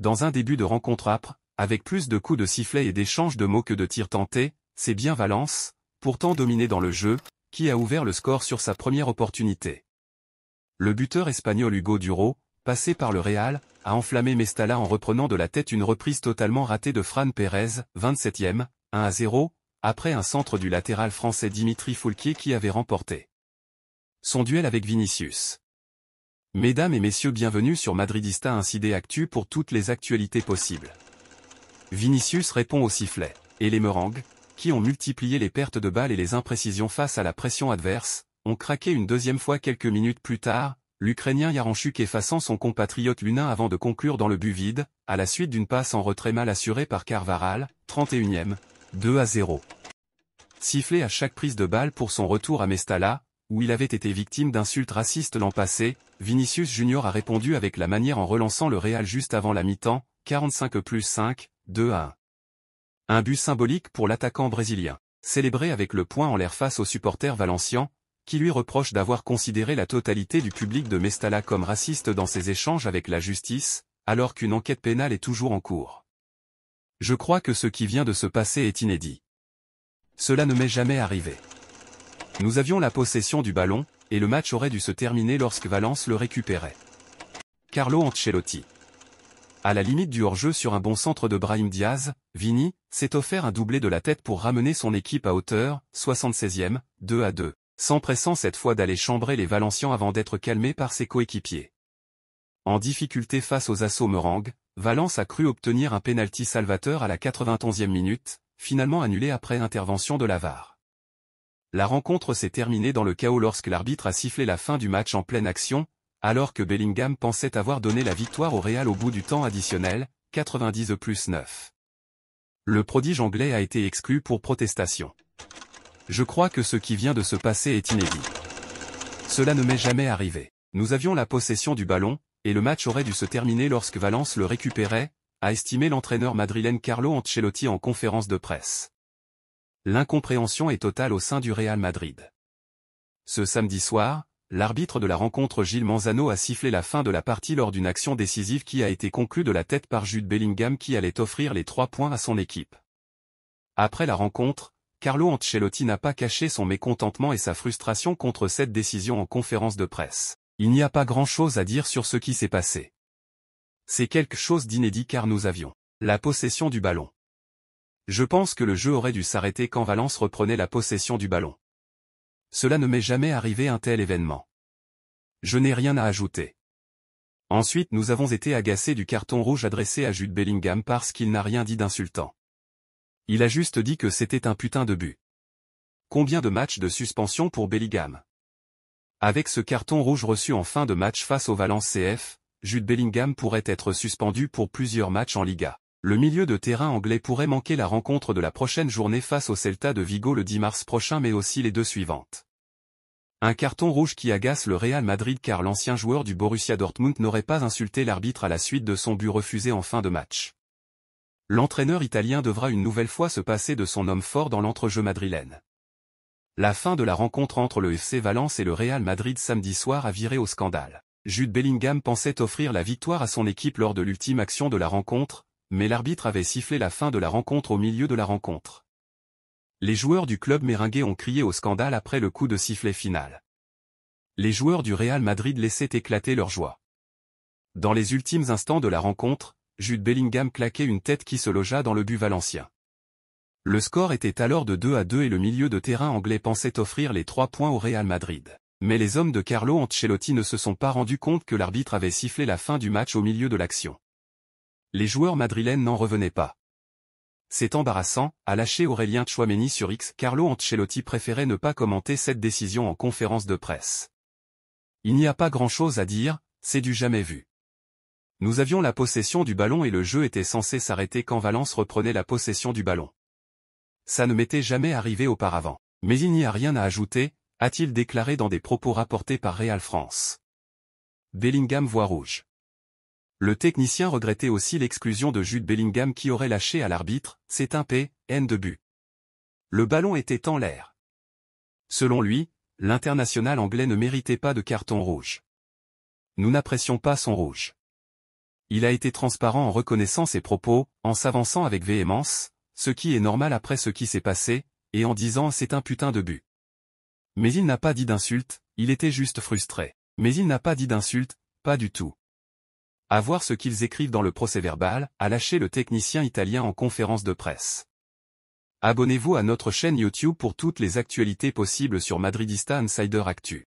dans un début de rencontre âpre, avec plus de coups de sifflet et d'échanges de mots que de tirs tentés, c'est bien Valence, pourtant dominé dans le jeu, qui a ouvert le score sur sa première opportunité. Le buteur espagnol Hugo Duro, passé par le Real, a enflammé Mestalla en reprenant de la tête une reprise totalement ratée de Fran Pérez, 27e, 1 à 0, après un centre du latéral français Dimitri Foulquier qui avait remporté son duel avec Vinicius. Mesdames et messieurs, bienvenue sur Madridista Incidé Actu pour toutes les actualités possibles. Vinicius répond au sifflet. Et les merengues, qui ont multiplié les pertes de balles et les imprécisions face à la pression adverse, ont craqué une deuxième fois quelques minutes plus tard, l'Ukrainien Yaranchuk effaçant son compatriote Lunin avant de conclure dans le but vide, à la suite d'une passe en retrait mal assurée par Carvaral, 31e, 2 à 0. Sifflé à chaque prise de balle pour son retour à Mestalla, où il avait été victime d'insultes racistes l'an passé, Vinicius Junior a répondu avec la manière en relançant le Real juste avant la mi-temps, 45 plus 5, 2 à 1. Un but symbolique pour l'attaquant brésilien, célébré avec le point en l'air face aux supporters valenciens, qui lui reproche d'avoir considéré la totalité du public de Mestalla comme raciste dans ses échanges avec la justice, alors qu'une enquête pénale est toujours en cours. Je crois que ce qui vient de se passer est inédit. Cela ne m'est jamais arrivé. Nous avions la possession du ballon, et le match aurait dû se terminer lorsque Valence le récupérait. Carlo Ancelotti. À la limite du hors-jeu sur un bon centre de Brahim Diaz, Vini s'est offert un doublé de la tête pour ramener son équipe à hauteur, 76e, 2 à 2, s'empressant cette fois d'aller chambrer les Valenciens avant d'être calmé par ses coéquipiers. En difficulté face aux assauts meringues, Valence a cru obtenir un pénalty salvateur à la 91e minute, finalement annulé après intervention de l'avare. La rencontre s'est terminée dans le chaos lorsque l'arbitre a sifflé la fin du match en pleine action, alors que Bellingham pensait avoir donné la victoire au Real au bout du temps additionnel, 90 plus 9. Le prodige anglais a été exclu pour protestation. Je crois que ce qui vient de se passer est inédit. Cela ne m'est jamais arrivé. Nous avions la possession du ballon, et le match aurait dû se terminer lorsque Valence le récupérait, a estimé l'entraîneur madrilène Carlo Ancelotti en conférence de presse. L'incompréhension est totale au sein du Real Madrid. Ce samedi soir, l'arbitre de la rencontre Gilles Manzano a sifflé la fin de la partie lors d'une action décisive qui a été conclue de la tête par Jude Bellingham qui allait offrir les trois points à son équipe. Après la rencontre, Carlo Ancelotti n'a pas caché son mécontentement et sa frustration contre cette décision en conférence de presse. Il n'y a pas grand-chose à dire sur ce qui s'est passé. C'est quelque chose d'inédit car nous avions la possession du ballon. Je pense que le jeu aurait dû s'arrêter quand Valence reprenait la possession du ballon. Cela ne m'est jamais arrivé un tel événement. Je n'ai rien à ajouter. Ensuite nous avons été agacés du carton rouge adressé à Jude Bellingham parce qu'il n'a rien dit d'insultant. Il a juste dit que c'était un putain de but. Combien de matchs de suspension pour Bellingham Avec ce carton rouge reçu en fin de match face au Valence CF, Jude Bellingham pourrait être suspendu pour plusieurs matchs en Liga le milieu de terrain anglais pourrait manquer la rencontre de la prochaine journée face au Celta de Vigo le 10 mars prochain mais aussi les deux suivantes. Un carton rouge qui agace le Real Madrid car l'ancien joueur du Borussia Dortmund n'aurait pas insulté l'arbitre à la suite de son but refusé en fin de match. L'entraîneur italien devra une nouvelle fois se passer de son homme fort dans l'entrejeu madrilène. La fin de la rencontre entre le FC Valence et le Real Madrid samedi soir a viré au scandale. Jude Bellingham pensait offrir la victoire à son équipe lors de l'ultime action de la rencontre, mais l'arbitre avait sifflé la fin de la rencontre au milieu de la rencontre. Les joueurs du club méringué ont crié au scandale après le coup de sifflet final. Les joueurs du Real Madrid laissaient éclater leur joie. Dans les ultimes instants de la rencontre, Jude Bellingham claquait une tête qui se logea dans le but valencien. Le score était alors de 2 à 2 et le milieu de terrain anglais pensait offrir les trois points au Real Madrid. Mais les hommes de Carlo Ancelotti ne se sont pas rendus compte que l'arbitre avait sifflé la fin du match au milieu de l'action. Les joueurs madrilènes n'en revenaient pas. C'est embarrassant, a lâché Aurélien Chouameni sur X. Carlo Ancelotti préférait ne pas commenter cette décision en conférence de presse. Il n'y a pas grand-chose à dire, c'est du jamais vu. Nous avions la possession du ballon et le jeu était censé s'arrêter quand Valence reprenait la possession du ballon. Ça ne m'était jamais arrivé auparavant. Mais il n'y a rien à ajouter, a-t-il déclaré dans des propos rapportés par Real France. Bellingham voit rouge. Le technicien regrettait aussi l'exclusion de Jude Bellingham qui aurait lâché à l'arbitre, c'est un P, N de but. Le ballon était en l'air. Selon lui, l'international anglais ne méritait pas de carton rouge. Nous n'apprécions pas son rouge. Il a été transparent en reconnaissant ses propos, en s'avançant avec véhémence, ce qui est normal après ce qui s'est passé, et en disant c'est un putain de but. Mais il n'a pas dit d'insulte, il était juste frustré. Mais il n'a pas dit d'insulte, pas du tout à voir ce qu'ils écrivent dans le procès-verbal, a lâché le technicien italien en conférence de presse. Abonnez-vous à notre chaîne YouTube pour toutes les actualités possibles sur Madridista Insider Actu.